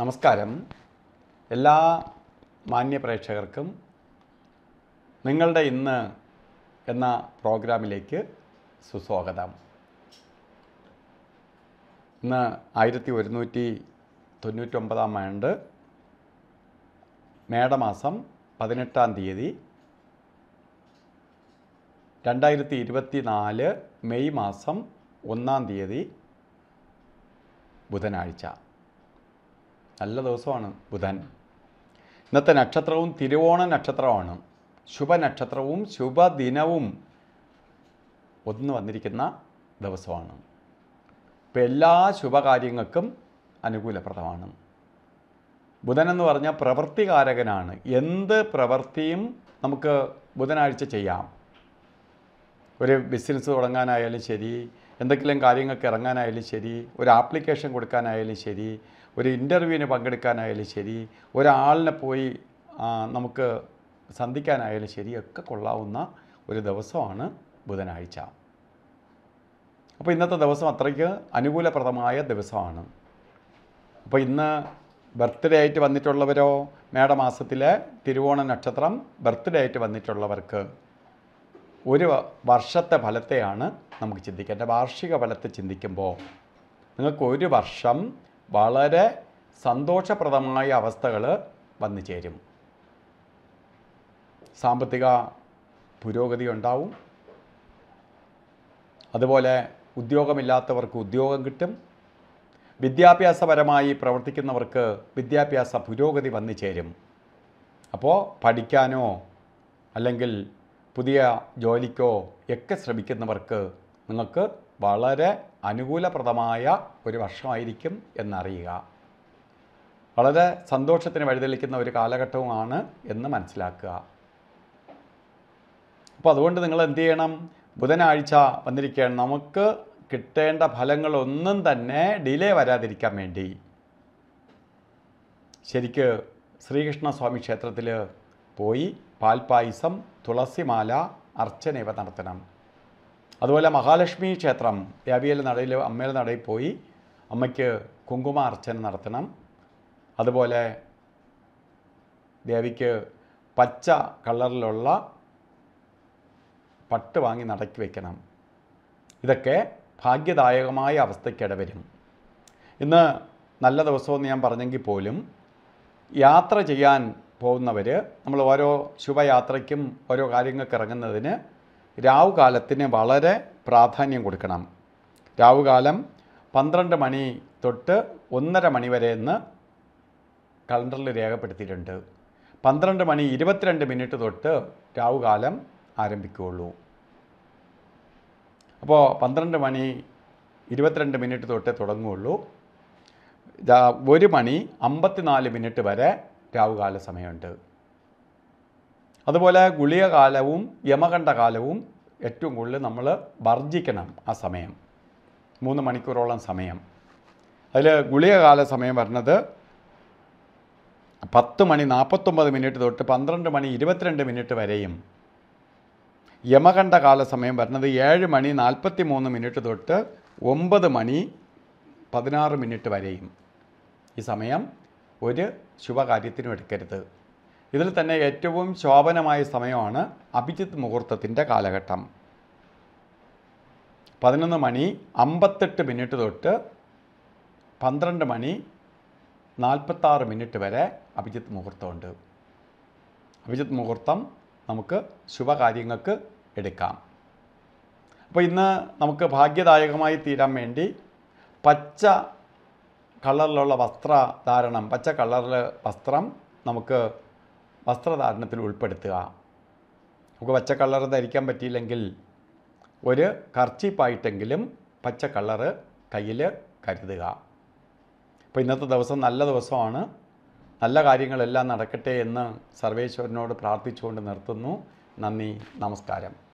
നമസ്കാരം എല്ലാ മാന്യപ്രേക്ഷകർക്കും നിങ്ങളുടെ ഇന്ന് എന്ന പ്രോഗ്രാമിലേക്ക് സുസ്വാഗതം ഇന്ന് ആയിരത്തി ഒരുന്നൂറ്റി തൊണ്ണൂറ്റൊമ്പതാം ആണ്ട് മേടമാസം പതിനെട്ടാം തീയതി രണ്ടായിരത്തി ഇരുപത്തി നാല് മെയ് മാസം ഒന്നാം തീയതി ബുധനാഴ്ച നല്ല ദിവസമാണ് ബുധൻ ഇന്നത്തെ നക്ഷത്രവും തിരുവോണ നക്ഷത്രമാണ് ശുഭനക്ഷത്രവും ശുഭദിനവും ഒന്ന് വന്നിരിക്കുന്ന ദിവസമാണ് ഇപ്പം എല്ലാ ശുഭകാര്യങ്ങൾക്കും അനുകൂലപ്രദമാണ് ബുധനെന്ന് പറഞ്ഞാൽ പ്രവൃത്തികാരകനാണ് എന്ത് പ്രവൃത്തിയും നമുക്ക് ബുധനാഴ്ച ചെയ്യാം ഒരു ബിസിനസ് തുടങ്ങാനായാലും ശരി എന്തെങ്കിലും കാര്യങ്ങൾക്ക് ഇറങ്ങാനായാലും ശരി ഒരു ആപ്ലിക്കേഷൻ കൊടുക്കാനായാലും ശരി ഒരു ഇൻ്റർവ്യൂവിന് പങ്കെടുക്കാനായാലും ശരി ഒരാളിനെ പോയി നമുക്ക് സന്ധിക്കാനായാലും ശരി ഒക്കെ കൊള്ളാവുന്ന ഒരു ദിവസമാണ് ബുധനാഴ്ച അപ്പോൾ ഇന്നത്തെ ദിവസം അത്രയ്ക്ക് അനുകൂലപ്രദമായ ദിവസമാണ് അപ്പോൾ ഇന്ന് ബർത്ത്ഡേ ആയിട്ട് വന്നിട്ടുള്ളവരോ മേടമാസത്തിലെ തിരുവോണ നക്ഷത്രം ബർത്ത്ഡേ ആയിട്ട് വന്നിട്ടുള്ളവർക്ക് ഒരു വർഷത്തെ ഫലത്തെയാണ് നമുക്ക് ചിന്തിക്കേണ്ടത് വാർഷിക ഫലത്തെ ചിന്തിക്കുമ്പോൾ നിങ്ങൾക്ക് ഒരു വർഷം വളരെ സന്തോഷപ്രദമായ അവസ്ഥകൾ വന്നു ചേരും സാമ്പത്തിക പുരോഗതി ഉണ്ടാവും അതുപോലെ ഉദ്യോഗമില്ലാത്തവർക്ക് ഉദ്യോഗം കിട്ടും വിദ്യാഭ്യാസപരമായി പ്രവർത്തിക്കുന്നവർക്ക് വിദ്യാഭ്യാസ പുരോഗതി വന്നു ചേരും അപ്പോൾ പഠിക്കാനോ അല്ലെങ്കിൽ പുതിയ ജോലിക്കോ ഒക്കെ ശ്രമിക്കുന്നവർക്ക് നിങ്ങൾക്ക് വളരെ അനുകൂലപ്രദമായ ഒരു വർഷമായിരിക്കും എന്നറിയുക വളരെ സന്തോഷത്തിന് വഴിതെളിക്കുന്ന ഒരു കാലഘട്ടവുമാണ് എന്ന് മനസ്സിലാക്കുക അപ്പോൾ അതുകൊണ്ട് നിങ്ങൾ എന്ത് ചെയ്യണം ബുധനാഴ്ച വന്നിരിക്കുകയാണ് നമുക്ക് കിട്ടേണ്ട ഫലങ്ങളൊന്നും തന്നെ ഡിലേ വരാതിരിക്കാൻ വേണ്ടി ശരിക്ക് ശ്രീകൃഷ്ണസ്വാമി ക്ഷേത്രത്തിൽ പോയി പാൽപായസം തുളസിമാല അർച്ചന ഇവ നടത്തണം അതുപോലെ മഹാലക്ഷ്മി ക്ഷേത്രം യാവിയൽ നടയിൽ അമ്മയിൽ നടയിൽ പോയി അമ്മയ്ക്ക് കുങ്കുമ അർച്ചന നടത്തണം അതുപോലെ ദേവിക്ക് പച്ച കളറിലുള്ള പട്ട് വാങ്ങി നടക്കി വയ്ക്കണം ഇതൊക്കെ ഭാഗ്യദായകമായ അവസ്ഥയ്ക്കിട വരും ഇന്ന് നല്ല ദിവസമെന്ന് ഞാൻ പറഞ്ഞെങ്കിൽ പോലും യാത്ര ചെയ്യാൻ പോകുന്നവർ നമ്മൾ ഓരോ ശുഭയാത്രയ്ക്കും ഓരോ കാര്യങ്ങൾക്ക് ഇറങ്ങുന്നതിന് രാവുകാലത്തിന് വളരെ പ്രാധാന്യം കൊടുക്കണം രാവുകാലം പന്ത്രണ്ട് മണി തൊട്ട് ഒന്നര മണി വരെ എന്ന് കലണ്ടറിൽ രേഖപ്പെടുത്തിയിട്ടുണ്ട് പന്ത്രണ്ട് മണി ഇരുപത്തിരണ്ട് മിനിറ്റ് തൊട്ട് രാവുകാലം ആരംഭിക്കുകയുള്ളൂ അപ്പോൾ പന്ത്രണ്ട് മണി ഇരുപത്തിരണ്ട് മിനിറ്റ് തൊട്ടേ തുടങ്ങുകയുള്ളൂ ഒരു മണി അമ്പത്തിനാല് മിനിറ്റ് വരെ രാവുകാല സമയമുണ്ട് അതുപോലെ ഗുളികകാലവും യമകണ്ഠകാലവും ഏറ്റവും കൂടുതൽ നമ്മൾ വർജിക്കണം ആ സമയം മൂന്ന് മണിക്കൂറോളം സമയം അതിൽ ഗുളികകാല സമയം വരുന്നത് പത്ത് മണി നാൽപ്പത്തൊമ്പത് മിനിറ്റ് തൊട്ട് പന്ത്രണ്ട് മണി ഇരുപത്തിരണ്ട് മിനിറ്റ് വരെയും യമകണ്ഠകാല സമയം വരുന്നത് ഏഴ് മണി നാൽപ്പത്തി മൂന്ന് മിനിറ്റ് തൊട്ട് ഒമ്പത് മണി പതിനാറ് മിനിറ്റ് വരെയും ഈ സമയം ഒരു ശുഭകാര്യത്തിനും എടുക്കരുത് ഇതിൽ തന്നെ ഏറ്റവും ശോഭനമായ സമയമാണ് അഭിജിത്ത് മുഹൂർത്തത്തിൻ്റെ കാലഘട്ടം പതിനൊന്ന് മണി അമ്പത്തെട്ട് മിനിറ്റ് തൊട്ട് പന്ത്രണ്ട് മണി നാൽപ്പത്താറ് മിനിറ്റ് വരെ അഭിജിത്ത് മുഹൂർത്തമുണ്ട് അഭിജിത്ത് മുഹൂർത്തം നമുക്ക് ശുഭകാര്യങ്ങൾക്ക് എടുക്കാം അപ്പോൾ ഇന്ന് നമുക്ക് ഭാഗ്യദായകമായി തീരാൻ വേണ്ടി പച്ച കളറിലുള്ള വസ്ത്രധാരണം പച്ച കളറിലെ വസ്ത്രം നമുക്ക് വസ്ത്രധാരണത്തിൽ ഉൾപ്പെടുത്തുക നമുക്ക് പച്ച കളർ ധരിക്കാൻ പറ്റിയില്ലെങ്കിൽ ഒരു കർച്ചീപ്പായിട്ടെങ്കിലും പച്ച കളറ് കയ്യിൽ കരുതുക അപ്പോൾ ഇന്നത്തെ ദിവസം നല്ല ദിവസമാണ് നല്ല കാര്യങ്ങളെല്ലാം നടക്കട്ടെ എന്ന് സർവേശ്വരനോട് പ്രാർത്ഥിച്ചുകൊണ്ട് നിർത്തുന്നു നന്ദി നമസ്കാരം